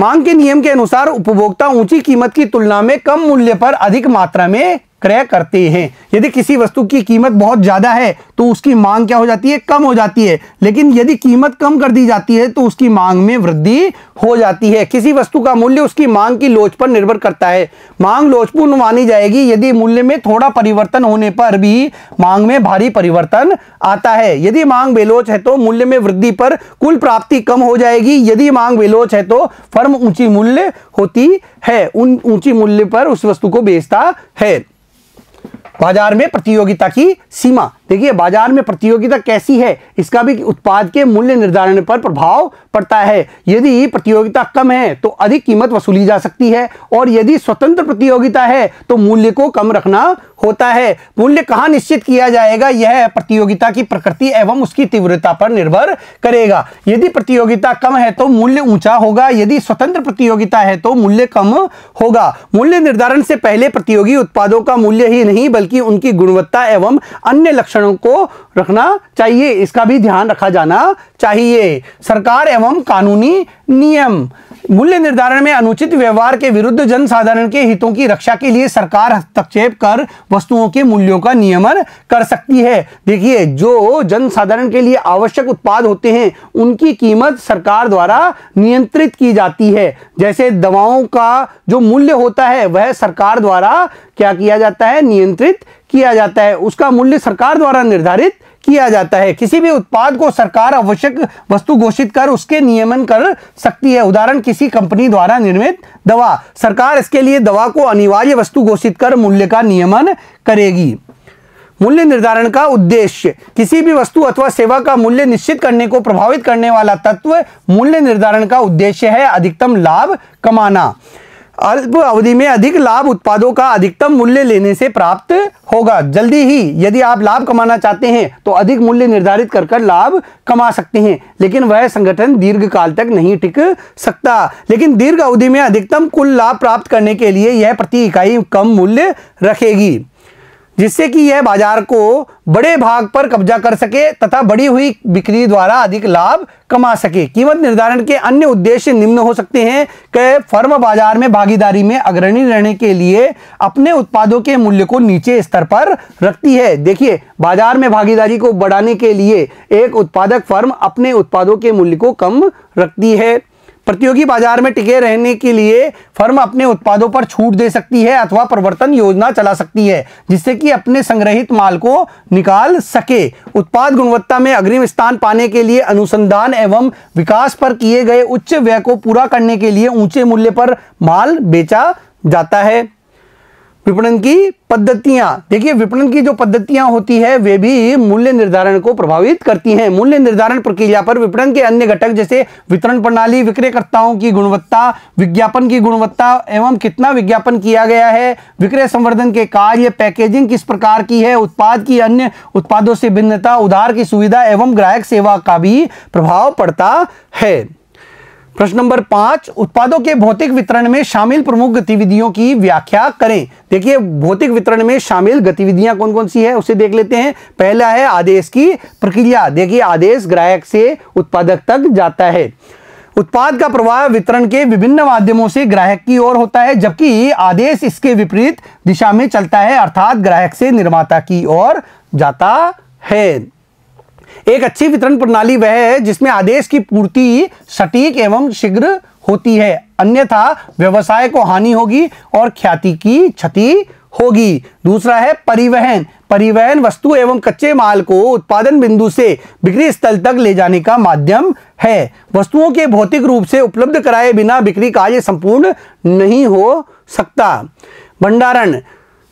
मांग के नियम के अनुसार उपभोक्ता ऊंची कीमत की तुलना में कम मूल्य पर अधिक मात्रा में क्रय करते हैं यदि किसी वस्तु की कीमत बहुत ज़्यादा है तो उसकी मांग क्या हो जाती है कम हो जाती है लेकिन यदि कीमत कम कर दी जाती है तो उसकी मांग में वृद्धि हो जाती है किसी वस्तु का मूल्य उसकी मांग की लोच पर निर्भर करता है मांग लोचपूर्ण मानी जाएगी यदि मूल्य में थोड़ा परिवर्तन होने पर भी मांग में भारी परिवर्तन आता है यदि मांग बेलोच है तो मूल्य में वृद्धि पर कुल प्राप्ति कम हो जाएगी यदि मांग बेलोच है तो फर्म ऊंची मूल्य होती है उन ऊंची मूल्य पर उस वस्तु को बेचता है बाजार में प्रतियोगिता की सीमा देखिए बाजार में प्रतियोगिता कैसी है इसका भी उत्पाद के मूल्य निर्धारण पर प्रभाव पड़ता है यदि प्रतियोगिता कम है तो अधिक कीमत वसूली जा सकती है और यदि स्वतंत्र प्रतियोगिता है तो मूल्य को कम रखना होता है मूल्य कहाँ निश्चित किया जाएगा यह प्रतियोगिता की प्रकृति एवं उसकी तीव्रता पर निर्भर करेगा यदि प्रतियोगिता कम है तो मूल्य ऊंचा होगा यदि स्वतंत्र प्रतियोगिता है तो मूल्य कम होगा मूल्य निर्धारण से पहले प्रतियोगी उत्पादों का मूल्य ही नहीं बल्कि उनकी गुणवत्ता एवं अन्य लक्षण लक्षणों को रखना चाहिए इसका भी ध्यान रखा जाना चाहिए सरकार एवं कानूनी नियम मूल्य निर्धारण में अनुचित व्यवहार के विरुद्ध जनसाधारण के हितों की रक्षा के लिए सरकार हस्तक्षेप कर वस्तुओं के मूल्यों का नियमन कर सकती है देखिए जो जनसाधारण के लिए आवश्यक उत्पाद होते हैं उनकी कीमत सरकार द्वारा नियंत्रित की जाती है जैसे दवाओं का जो मूल्य होता है वह सरकार द्वारा क्या किया जाता है नियंत्रित किया जाता है उसका मूल्य सरकार द्वारा निर्धारित किया जाता है किसी भी उत्पाद को सरकार आवश्यक वस्तु घोषित कर उसके नियमन कर सकती है उदाहरण किसी कंपनी द्वारा निर्मित दवा सरकार इसके लिए दवा को अनिवार्य वस्तु घोषित कर मूल्य का नियमन करेगी मूल्य निर्धारण का उद्देश्य किसी भी वस्तु अथवा सेवा का मूल्य निश्चित करने को प्रभावित करने वाला तत्व मूल्य निर्धारण का उद्देश्य है अधिकतम लाभ कमाना अल्प अवधि में अधिक लाभ उत्पादों का अधिकतम मूल्य लेने से प्राप्त होगा जल्दी ही यदि आप लाभ कमाना चाहते हैं तो अधिक मूल्य निर्धारित कर कर लाभ कमा सकते हैं लेकिन वह संगठन दीर्घकाल तक नहीं टिक सकता लेकिन दीर्घ अवधि में अधिकतम कुल लाभ प्राप्त करने के लिए यह प्रति इकाई कम मूल्य रखेगी जिससे कि यह बाजार को बड़े भाग पर कब्जा कर सके तथा बढ़ी हुई बिक्री द्वारा अधिक लाभ कमा सके कीमत निर्धारण के अन्य उद्देश्य निम्न हो सकते हैं कि फर्म बाजार में भागीदारी में अग्रणी रहने के लिए अपने उत्पादों के मूल्य को नीचे स्तर पर रखती है देखिए बाजार में भागीदारी को बढ़ाने के लिए एक उत्पादक फर्म अपने उत्पादों के मूल्य को कम रखती है प्रतियोगी बाजार में टिके रहने के लिए फर्म अपने उत्पादों पर छूट दे सकती है अथवा परिवर्तन योजना चला सकती है जिससे कि अपने संग्रहित माल को निकाल सके उत्पाद गुणवत्ता में अग्रिम स्थान पाने के लिए अनुसंधान एवं विकास पर किए गए उच्च व्यय को पूरा करने के लिए ऊंचे मूल्य पर माल बेचा जाता है विपणन की पद्धतियां देखिए विपणन की जो पद्धतियां होती है वे भी मूल्य निर्धारण को प्रभावित करती हैं मूल्य निर्धारण प्रक्रिया पर विपणन के अन्य घटक जैसे वितरण प्रणाली विक्रयकर्ताओं की गुणवत्ता विज्ञापन की गुणवत्ता एवं कितना विज्ञापन किया गया है विक्रय संवर्धन के कार्य पैकेजिंग किस प्रकार की है उत्पाद की अन्य उत्पादों से भिन्नता उधार की सुविधा एवं ग्राहक सेवा का भी प्रभाव पड़ता है प्रश्न नंबर पांच उत्पादों के भौतिक वितरण में शामिल प्रमुख गतिविधियों की व्याख्या करें देखिए भौतिक वितरण में शामिल गतिविधियां कौन कौन सी है उसे देख लेते हैं पहला है आदेश की प्रक्रिया देखिए आदेश ग्राहक से उत्पादक तक जाता है उत्पाद का प्रवाह वितरण के विभिन्न माध्यमों से ग्राहक की ओर होता है जबकि आदेश इसके विपरीत दिशा में चलता है अर्थात ग्राहक से निर्माता की ओर जाता है एक अच्छी वितरण प्रणाली वह है जिसमें आदेश की पूर्ति सटीक एवं शीघ्र होती है अन्यथा व्यवसाय को हानि होगी और ख्याति की क्षति होगी दूसरा है परिवहन परिवहन वस्तु एवं कच्चे माल को उत्पादन बिंदु से बिक्री स्थल तक ले जाने का माध्यम है वस्तुओं के भौतिक रूप से उपलब्ध कराए बिना बिक्री कार्य संपूर्ण नहीं हो सकता भंडारण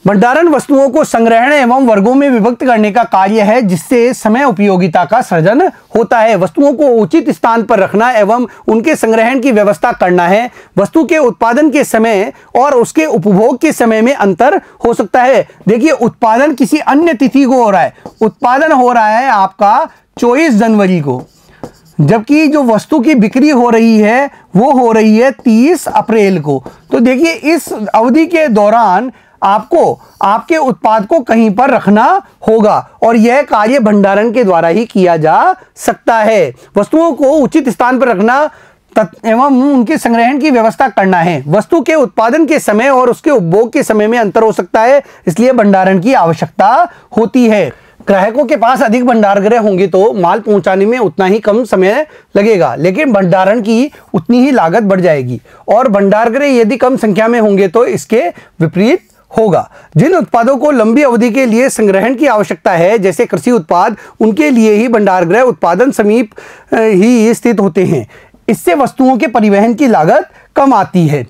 भंडारण वस्तुओं को संग्रहण एवं वर्गों में विभक्त करने का कार्य है जिससे समय उपयोगिता का सृजन होता है वस्तुओं को उचित स्थान पर रखना एवं उनके संग्रहण की व्यवस्था करना है वस्तु के उत्पादन के समय और उसके उपभोग के समय में अंतर हो सकता है देखिए उत्पादन किसी अन्य तिथि को हो रहा है उत्पादन हो रहा है आपका चौबीस जनवरी को जबकि जो वस्तु की बिक्री हो रही है वो हो रही है 30 अप्रैल को तो देखिए इस अवधि के दौरान आपको आपके उत्पाद को कहीं पर रखना होगा और यह कार्य भंडारण के द्वारा ही किया जा सकता है वस्तुओं को उचित स्थान पर रखना एवं उनके संग्रहण की व्यवस्था करना है वस्तु के उत्पादन के समय और उसके उपभोग के समय में अंतर हो सकता है इसलिए भंडारण की आवश्यकता होती है ग्राहकों के पास अधिक भंडार गृह होंगे तो माल पहुंचाने में उतना ही कम समय लगेगा लेकिन भंडारण की उतनी ही लागत बढ़ जाएगी और भंडार गृह यदि कम संख्या में होंगे तो इसके विपरीत होगा जिन उत्पादों को लंबी अवधि के लिए संग्रहण की आवश्यकता है जैसे कृषि उत्पाद उनके लिए ही भंडार गृह उत्पादन समीप ही स्थित होते हैं इससे वस्तुओं के परिवहन की लागत कम आती है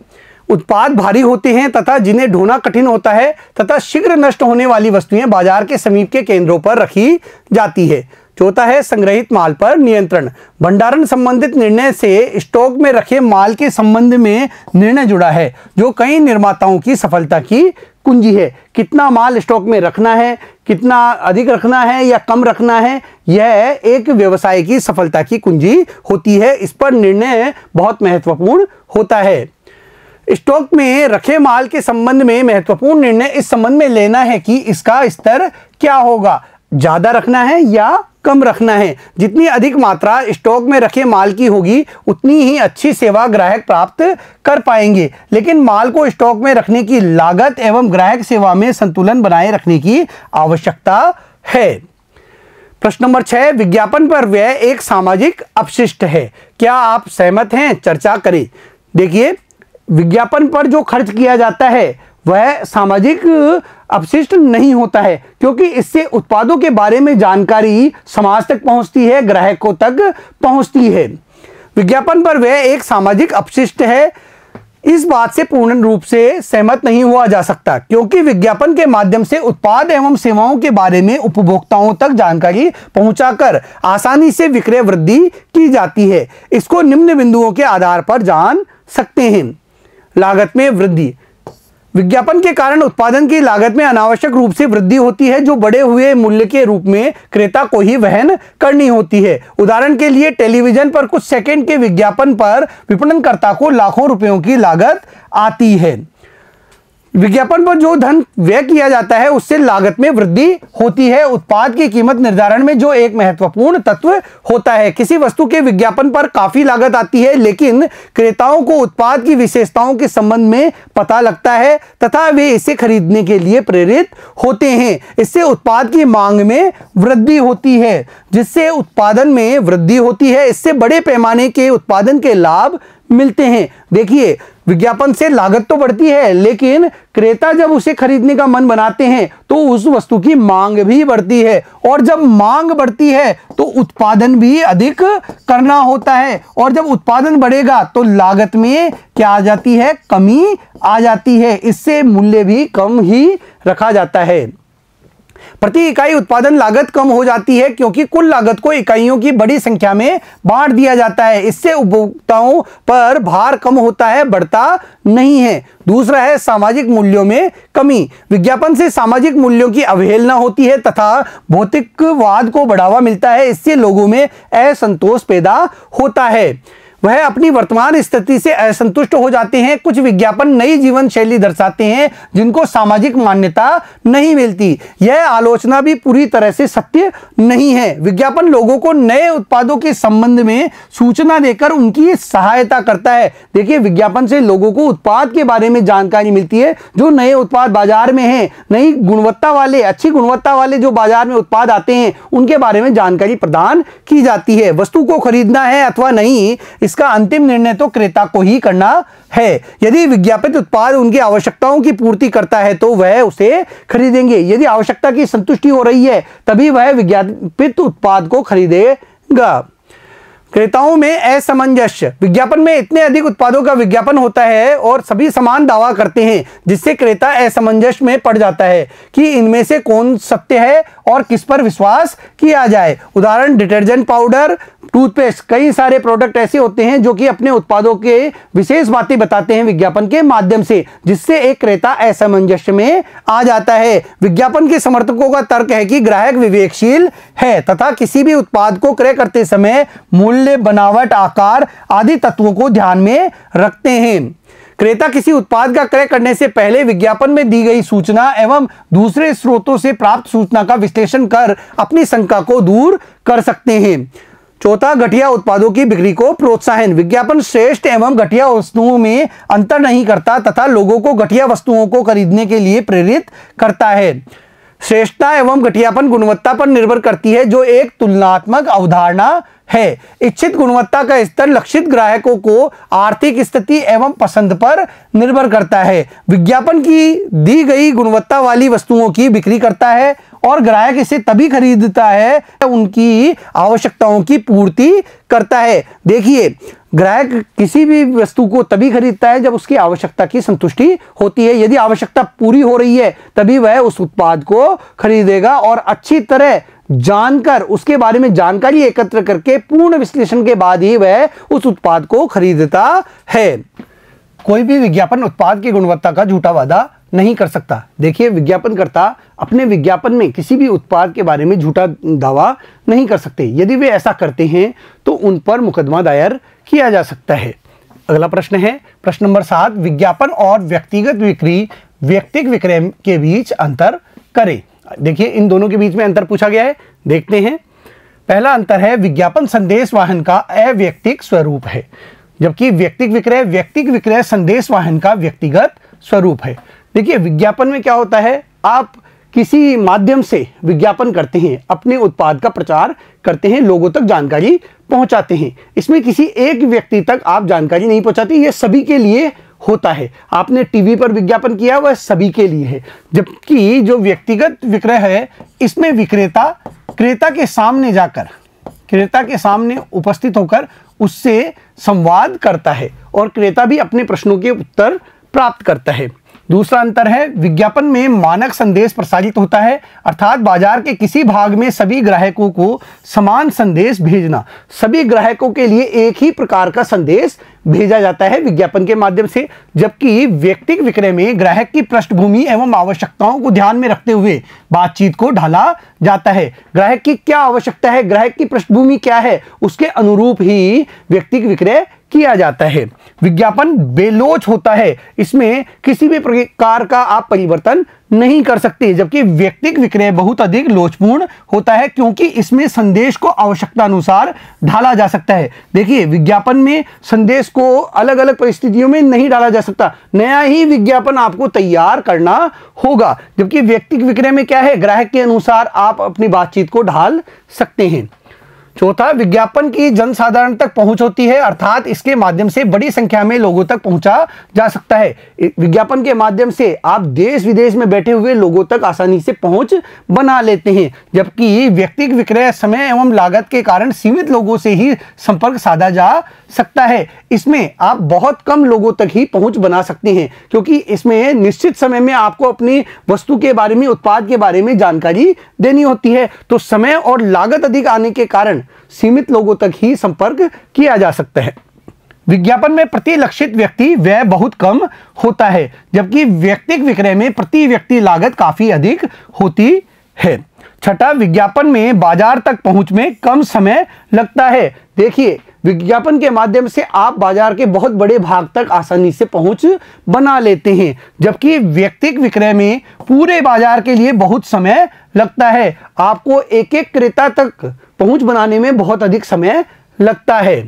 उत्पाद भारी होते हैं तथा जिन्हें ढोना कठिन होता है तथा शीघ्र नष्ट होने वाली वस्तुएं बाजार के समीप के केंद्रों पर रखी जाती है चौथा है संग्रहित माल पर नियंत्रण भंडारण संबंधित निर्णय से स्टॉक में रखे माल के संबंध में निर्णय जुड़ा है जो कई निर्माताओं की सफलता की कुंजी है कितना माल स्टॉक में रखना है कितना अधिक रखना है या कम रखना है यह एक व्यवसाय की सफलता की कुंजी होती है इस पर निर्णय बहुत महत्वपूर्ण होता है स्टॉक में रखे माल के संबंध में महत्वपूर्ण निर्णय इस संबंध में लेना है कि इसका स्तर क्या होगा ज़्यादा रखना है या कम रखना है जितनी अधिक मात्रा स्टॉक में रखे माल की होगी उतनी ही अच्छी सेवा ग्राहक प्राप्त कर पाएंगे लेकिन माल को स्टॉक में रखने की लागत एवं ग्राहक सेवा में संतुलन बनाए रखने की आवश्यकता है प्रश्न नंबर छह विज्ञापन पर व्यय एक सामाजिक अपशिष्ट है क्या आप सहमत हैं चर्चा करें देखिए विज्ञापन पर जो खर्च किया जाता है वह सामाजिक अपशिष्ट नहीं होता है क्योंकि इससे उत्पादों के बारे में जानकारी समाज तक पहुंचती है ग्राहकों तक पहुंचती है विज्ञापन पर वह एक सामाजिक अपशिष्ट है इस बात से पूर्ण रूप से सहमत नहीं हुआ जा सकता क्योंकि विज्ञापन के माध्यम से उत्पाद एवं सेवाओं के बारे में उपभोक्ताओं तक जानकारी पहुंचाकर आसानी से विक्रय वृद्धि की जाती है इसको निम्न बिंदुओं के आधार पर जान सकते हैं लागत में वृद्धि विज्ञापन के कारण उत्पादन की लागत में अनावश्यक रूप से वृद्धि होती है जो बढ़े हुए मूल्य के रूप में क्रेता को ही वहन करनी होती है उदाहरण के लिए टेलीविजन पर कुछ सेकंड के विज्ञापन पर विपणनकर्ता को लाखों रुपयों की लागत आती है विज्ञापन पर जो धन व्यय किया जाता है उससे लागत में वृद्धि होती है उत्पाद की कीमत निर्धारण में जो एक महत्वपूर्ण तत्व होता है किसी वस्तु के विज्ञापन पर काफी लागत आती है लेकिन क्रेताओं को उत्पाद की विशेषताओं के संबंध में पता लगता है तथा वे इसे खरीदने के लिए प्रेरित होते हैं इससे उत्पाद की मांग में वृद्धि होती है जिससे उत्पादन में वृद्धि होती है इससे बड़े पैमाने के उत्पादन के लाभ मिलते हैं देखिए विज्ञापन से लागत तो बढ़ती है लेकिन क्रेता जब उसे खरीदने का मन बनाते हैं तो उस वस्तु की मांग भी बढ़ती है और जब मांग बढ़ती है तो उत्पादन भी अधिक करना होता है और जब उत्पादन बढ़ेगा तो लागत में क्या आ जाती है कमी आ जाती है इससे मूल्य भी कम ही रखा जाता है प्रति इकाई उत्पादन लागत कम हो जाती है क्योंकि कुल लागत को इकाइयों की बड़ी संख्या में बांट दिया जाता है इससे उपभोक्ताओं पर भार कम होता है बढ़ता नहीं है दूसरा है सामाजिक मूल्यों में कमी विज्ञापन से सामाजिक मूल्यों की अवहेलना होती है तथा भौतिकवाद को बढ़ावा मिलता है इससे लोगों में असंतोष पैदा होता है वह अपनी वर्तमान स्थिति से असंतुष्ट हो जाते हैं कुछ विज्ञापन नई जीवन शैली दर्शाते हैं जिनको सामाजिक मान्यता नहीं मिलती यह आलोचना भी पूरी तरह से सत्य नहीं है विज्ञापन लोगों को नए उत्पादों के संबंध में सूचना देकर उनकी सहायता करता है देखिए विज्ञापन से लोगों को उत्पाद के बारे में जानकारी मिलती है जो नए उत्पाद बाजार में है नई गुणवत्ता वाले अच्छी गुणवत्ता वाले जो बाजार में उत्पाद आते हैं उनके बारे में जानकारी प्रदान की जाती है वस्तु को खरीदना है अथवा नहीं इसका अंतिम निर्णय तो क्रेता को ही करना है यदि विज्ञापित उत्पाद उनकी आवश्यकताओं की पूर्ति करता है तो वह उसे खरीदेंगे यदि आवश्यकता की संतुष्टि हो रही है तभी वह विज्ञापित उत्पाद को खरीदेगा क्रेताओं में असमंजस्य विज्ञापन में इतने अधिक उत्पादों का विज्ञापन होता है और सभी समान दावा करते हैं जिससे क्रेता असमंजस में पड़ जाता है कि इनमें से कौन सत्य है और किस पर विश्वास किया जाए उदाहरण डिटर्जेंट पाउडर टूथपेस्ट कई सारे प्रोडक्ट ऐसे होते हैं जो कि अपने उत्पादों के विशेष बातें बताते हैं विज्ञापन के माध्यम से जिससे एक क्रेता असमंजस्य में आ जाता है विज्ञापन के समर्थकों का तर्क है कि ग्राहक विवेकशील है तथा किसी भी उत्पाद को क्रय करते समय मूल्य बनावट आकार आदि तत्वों को ध्यान में रखते हैं क्रेता किसी उत्पाद का क्रय करने से पहले विज्ञापन में दी गई सूचना एवं दूसरे स्रोतों से प्राप्त सूचना का विश्लेषण कर अपनी शंका को दूर कर सकते हैं चौथा घटिया उत्पादों की बिक्री को प्रोत्साहन विज्ञापन श्रेष्ठ एवं घटिया वस्तुओं में अंतर नहीं करता तथा लोगों को घटिया वस्तुओं को खरीदने के लिए प्रेरित करता है श्रेष्ठता एवं घटियापन गुणवत्ता पर निर्भर करती है जो एक तुलनात्मक अवधारणा है इच्छित गुणवत्ता का स्तर लक्षित ग्राहकों को आर्थिक स्थिति एवं पसंद पर निर्भर करता है विज्ञापन की दी गई गुणवत्ता वाली वस्तुओं की बिक्री करता है और ग्राहक इसे तभी खरीदता है उनकी आवश्यकताओं की पूर्ति करता है देखिए ग्राहक किसी भी वस्तु को तभी खरीदता है जब उसकी आवश्यकता की संतुष्टि होती है यदि आवश्यकता पूरी हो रही है तभी वह उस उत्पाद को खरीदेगा और अच्छी तरह जानकर उसके बारे में जानकारी एकत्र करके पूर्ण विश्लेषण के बाद ही वह उस उत्पाद को खरीदता है कोई भी विज्ञापन उत्पाद की गुणवत्ता का झूठा वादा नहीं कर सकता देखिए विज्ञापनकर्ता अपने विज्ञापन में किसी भी उत्पाद के बारे में झूठा दावा नहीं कर सकते यदि वे ऐसा करते हैं तो उन पर मुकदमा दायर किया जा सकता है अगला प्रश्न है प्रश्न नंबर सात विज्ञापन और व्यक्तिगत बिक्री व्यक्तिक विक्रय के बीच अंतर करें देखिए इन दोनों के बीच में अंतर पूछा गया है देखते हैं पहला अंतर है विज्ञापन संदेश वाहन का अव्यक्तिक स्वरूप है जबकि व्यक्तिक विक्रय व्यक्तिक विक्रय संदेश वाहन का व्यक्तिगत स्वरूप है देखिए विज्ञापन में क्या होता है आप किसी माध्यम से विज्ञापन करते हैं अपने उत्पाद का प्रचार करते हैं लोगों तक जानकारी पहुंचाते हैं इसमें किसी एक व्यक्ति तक आप जानकारी नहीं पहुंचाते ये सभी के लिए होता है आपने टीवी पर विज्ञापन किया वह सभी के लिए है जबकि जो व्यक्तिगत विक्रय है इसमें विक्रेता क्रेता के सामने जाकर क्रेता के सामने उपस्थित होकर उससे संवाद करता है और क्रेता भी अपने प्रश्नों के उत्तर प्राप्त करता है दूसरा अंतर है विज्ञापन में मानक संदेश प्रसारित होता है अर्थात बाजार के किसी भाग में सभी ग्राहकों को समान संदेश भेजना सभी ग्राहकों के लिए एक ही प्रकार का संदेश भेजा जाता है विज्ञापन के माध्यम से जबकि व्यक्तिक विक्रय में ग्राहक की पृष्ठभूमि एवं आवश्यकताओं को ध्यान में रखते हुए बातचीत को ढाला जाता है ग्राहक की क्या आवश्यकता है ग्राहक की पृष्ठभूमि क्या है उसके अनुरूप ही व्यक्तिक विक्रय किया जाता है विज्ञापन बेलोच होता है इसमें किसी भी प्रकार का आप परिवर्तन नहीं कर सकते जबकि व्यक्तिक विक्रय बहुत अधिक लोचपूर्ण होता है क्योंकि इसमें संदेश को आवश्यकता अनुसार ढाला जा सकता है देखिए विज्ञापन में संदेश को अलग अलग परिस्थितियों में नहीं डाला जा सकता नया ही विज्ञापन आपको तैयार करना होगा जबकि व्यक्तिक विक्रय में क्या है ग्राहक के अनुसार आप अपनी बातचीत को ढाल सकते हैं चौथा विज्ञापन की जनसाधारण तक पहुंच होती है अर्थात इसके माध्यम से बड़ी संख्या में लोगों तक पहुंचा जा सकता है विज्ञापन के माध्यम से आप देश विदेश में बैठे हुए लोगों तक आसानी से पहुंच बना लेते हैं जबकि व्यक्तिगत विक्रय समय एवं लागत के कारण सीमित लोगों से ही संपर्क साधा जा सकता है इसमें आप बहुत कम लोगों तक ही पहुंच बना सकते हैं क्योंकि इसमें निश्चित समय में आपको अपनी वस्तु के बारे में उत्पाद के बारे में जानकारी देनी होती है तो समय और लागत अधिक आने के कारण सीमित लोगों तक ही संपर्क किया जा सकता है विज्ञापन में प्रति लक्षित व्यक्ति व्यय बहुत कम होता है जबकि व्यक्तिक विक्रय में प्रति व्यक्ति लागत काफ़ी अधिक होती है छठा विज्ञापन में बाजार तक पहुंच में कम समय लगता है देखिए विज्ञापन के माध्यम से आप बाजार के बहुत बड़े भाग तक आसानी से पहुंच बना लेते हैं जबकि व्यक्तिगत विक्रय में पूरे बाजार के लिए बहुत समय लगता है आपको एक एक क्रेता तक पहुंच बनाने में बहुत अधिक समय लगता है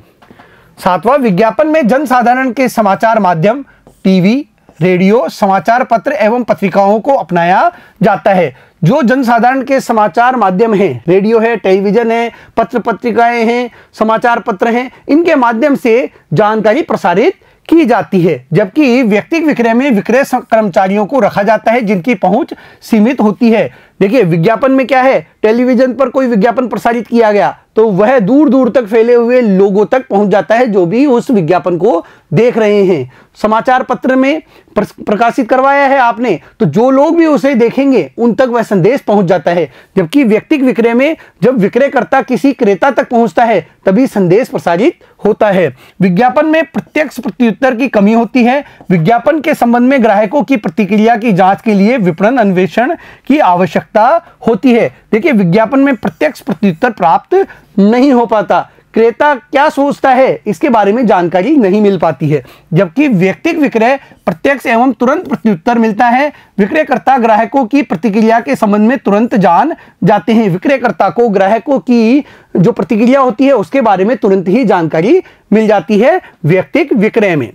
सातवां विज्ञापन में जनसाधारण के समाचार माध्यम टीवी रेडियो समाचार पत्र एवं पत्रिकाओं को अपनाया जाता है जो जनसाधारण के समाचार माध्यम हैं रेडियो है टेलीविज़न है पत्र पत्रिकाएं हैं समाचार पत्र हैं इनके माध्यम से जानकारी प्रसारित की जाती है जबकि व्यक्तिगत विक्रय में विक्रय कर्मचारियों को रखा जाता है जिनकी पहुंच सीमित होती है देखिए विज्ञापन में क्या है टेलीविजन पर कोई विज्ञापन प्रसारित किया गया तो वह दूर दूर तक फैले हुए लोगों तक पहुंच जाता है जो भी उस विज्ञापन को देख रहे हैं समाचार पत्र में प्रकाशित करवाया है आपने तो जो लोग भी उसे देखेंगे उन तक वह संदेश पहुंच जाता है जबकि व्यक्तिक विक्रय में जब विक्रयकर्ता किसी क्रेता तक पहुंचता है तभी संदेश प्रसारित होता है विज्ञापन में प्रत्यक्ष प्रत्युत्तर की कमी होती है विज्ञापन के संबंध में ग्राहकों की प्रतिक्रिया की जांच के लिए विपणन अन्वेषण की आवश्यकता आवश्यकता होती है देखिए विज्ञापन में प्रत्यक्ष प्रत्युत्तर प्राप्त नहीं हो पाता क्रेता क्या सोचता है इसके बारे में जानकारी नहीं मिल पाती है जबकि व्यक्तिक विक्रय प्रत्यक्ष एवं तुरंत प्रत्युत्तर मिलता है विक्रयकर्ता ग्राहकों की प्रतिक्रिया के संबंध में तुरंत जान जाते हैं विक्रयकर्ता को ग्राहकों की जो प्रतिक्रिया होती है उसके बारे में तुरंत ही जानकारी मिल जाती है व्यक्तिक विक्रय में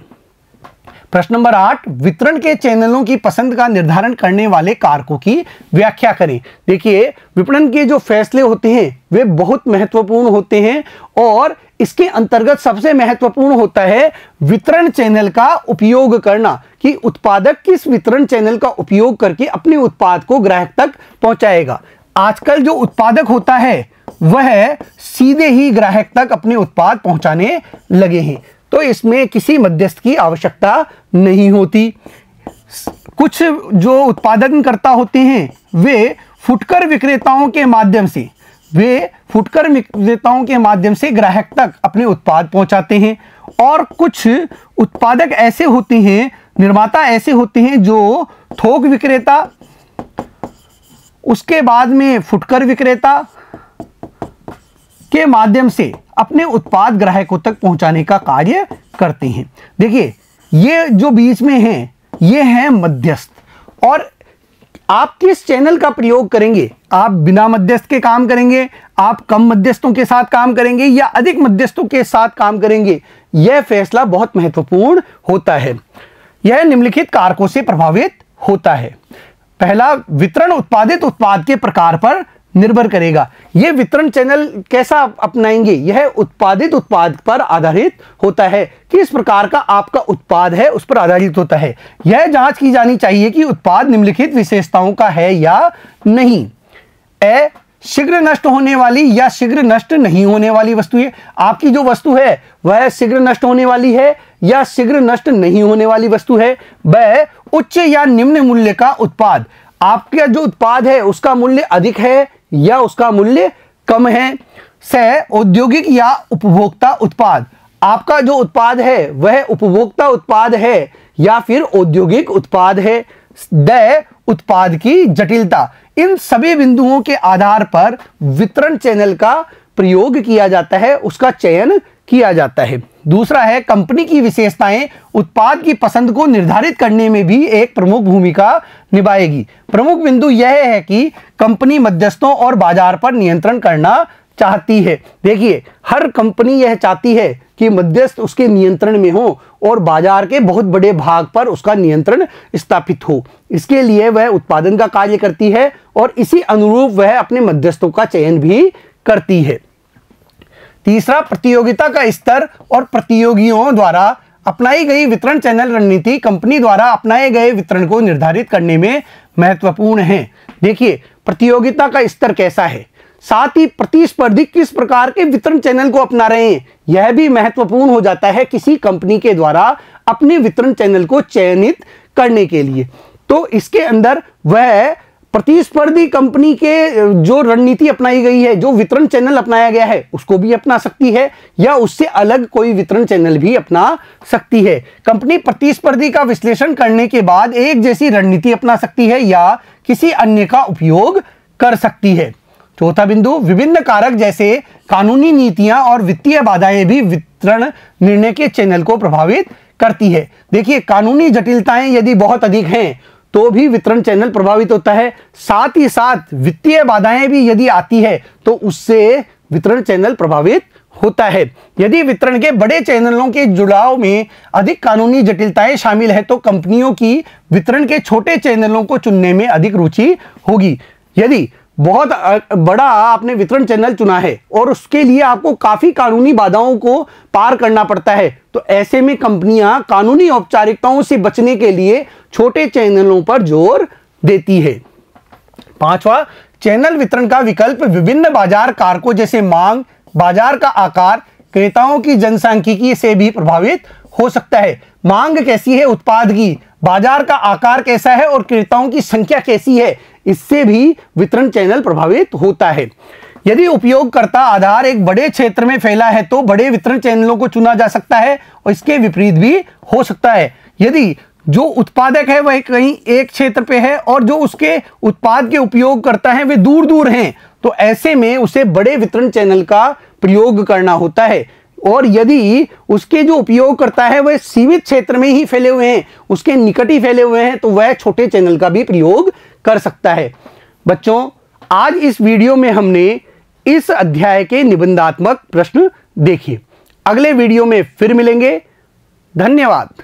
प्रश्न नंबर आठ वितरण के चैनलों की पसंद का निर्धारण करने वाले कारकों की व्याख्या करें देखिए विपणन के जो फैसले होते हैं वे बहुत महत्वपूर्ण होते हैं और इसके अंतर्गत सबसे महत्वपूर्ण होता है वितरण चैनल का उपयोग करना कि उत्पादक किस वितरण चैनल का उपयोग करके अपने उत्पाद को ग्राहक तक पहुंचाएगा आजकल जो उत्पादक होता है वह सीधे ही ग्राहक तक अपने उत्पाद पहुंचाने लगे हैं तो इसमें किसी मध्यस्थ की आवश्यकता नहीं होती कुछ जो उत्पादन करता होते हैं वे फुटकर विक्रेताओं के माध्यम से वे फुटकर विक्रेताओं के माध्यम से ग्राहक तक अपने उत्पाद पहुंचाते हैं और कुछ उत्पादक ऐसे होते हैं निर्माता ऐसे होते हैं जो थोक विक्रेता उसके बाद में फुटकर विक्रेता के माध्यम से अपने उत्पाद ग्राहकों तक पहुंचाने का कार्य करते हैं देखिए ये जो बीच में हैं ये हैं मध्यस्थ और आप किस चैनल का प्रयोग करेंगे आप बिना मध्यस्थ के काम करेंगे आप कम मध्यस्थों के साथ काम करेंगे या अधिक मध्यस्थों के साथ काम करेंगे यह फैसला बहुत महत्वपूर्ण होता है यह निम्नलिखित कारकों से प्रभावित होता है पहला वितरण उत्पादित उत्पाद के प्रकार पर निर्भर करेगा ये वितरण चैनल कैसा अपनाएंगे यह उत्पादित उत्पाद पर आधारित होता है किस प्रकार का आपका उत्पाद है उस पर आधारित होता है यह जांच की जानी चाहिए कि उत्पाद निम्नलिखित विशेषताओं का है या नहीं ए शीघ्र नष्ट होने वाली या शीघ्र नष्ट नहीं होने वाली वस्तु है आपकी जो वस्तु है वह शीघ्र नष्ट होने वाली है या शीघ्र नष्ट नहीं होने वाली वस्तु है वह उच्च या निम्न मूल्य का उत्पाद आपका जो उत्पाद है उसका मूल्य अधिक है या उसका मूल्य कम है सह औद्योगिक या उपभोक्ता उत्पाद आपका जो उत्पाद है वह उपभोक्ता उत्पाद है या फिर औद्योगिक उत्पाद है द उत्पाद की जटिलता इन सभी बिंदुओं के आधार पर वितरण चैनल का प्रयोग किया जाता है उसका चयन किया जाता है दूसरा है कंपनी की विशेषताएं उत्पाद की पसंद को निर्धारित करने में भी एक प्रमुख भूमिका निभाएगी प्रमुख बिंदु यह है कि कंपनी मध्यस्थों और बाजार पर नियंत्रण करना चाहती है देखिए हर कंपनी यह चाहती है कि मध्यस्थ उसके नियंत्रण में हो और बाजार के बहुत बड़े भाग पर उसका नियंत्रण स्थापित हो इसके लिए वह उत्पादन का कार्य करती है और इसी अनुरूप वह अपने मध्यस्थों का चयन भी करती है तीसरा प्रतियोगिता का स्तर और प्रतियोगियों द्वारा अपनाई गई वितरण चैनल रणनीति कंपनी द्वारा अपनाए गए वितरण को निर्धारित करने में महत्वपूर्ण है देखिए प्रतियोगिता का स्तर कैसा है साथ ही प्रतिस्पर्धी किस प्रकार के वितरण चैनल को अपना रहे हैं यह भी महत्वपूर्ण हो जाता है किसी कंपनी के द्वारा अपने वितरण चैनल को चयनित करने के लिए तो इसके अंदर वह प्रतिस्पर्धी कंपनी के जो रणनीति अपनाई गई है जो वितरण चैनल अपनाया गया है उसको भी अपना सकती है या उससे अलग कोई वितरण चैनल भी अपना सकती है कंपनी प्रतिस्पर्धी का विश्लेषण करने के बाद एक जैसी रणनीति अपना सकती है या किसी अन्य का उपयोग कर सकती है चौथा बिंदु विभिन्न कारक जैसे कानूनी नीतियां और वित्तीय बाधाएं भी वितरण निर्णय के चैनल को प्रभावित करती है देखिए कानूनी जटिलताएं यदि बहुत अधिक हैं तो भी वितरण चैनल प्रभावित होता है साथ ही साथ वित्तीय बाधाएं भी यदि आती है तो उससे वितरण चैनल प्रभावित होता है यदि वितरण के बड़े चैनलों के जुड़ाव में अधिक कानूनी जटिलताएं शामिल है तो कंपनियों की वितरण के छोटे चैनलों को चुनने में अधिक रुचि होगी यदि बहुत बड़ा आपने वितरण चैनल चुना है और उसके लिए आपको काफ़ी कानूनी बाधाओं को पार करना पड़ता है तो ऐसे में कंपनियां कानूनी औपचारिकताओं से बचने के लिए छोटे चैनलों पर जोर देती है पांचवा चैनल वितरण का विकल्प विभिन्न बाजार कारकों जैसे मांग बाजार का आकार क्रेताओं की जनसंख्यिकी से भी प्रभावित हो सकता है मांग कैसी है उत्पाद की बाजार का आकार कैसा है और क्रेताओं की संख्या कैसी है इससे भी वितरण चैनल प्रभावित होता है यदि उपयोगकर्ता आधार एक बड़े क्षेत्र में फैला है तो बड़े वितरण चैनलों को चुना जा सकता है और इसके विपरीत भी हो सकता है यदि जो उत्पादक है वह कहीं एक क्षेत्र पे है और जो उसके उत्पाद के उपयोग करता है वे दूर दूर हैं तो ऐसे में उसे बड़े वितरण चैनल का प्रयोग करना होता है और यदि उसके जो उपयोग करता है वह सीमित क्षेत्र में ही फैले हुए हैं उसके निकट ही फैले हुए हैं तो वह छोटे चैनल का भी प्रयोग कर सकता है बच्चों आज इस वीडियो में हमने इस अध्याय के निबंधात्मक प्रश्न देखे अगले वीडियो में फिर मिलेंगे धन्यवाद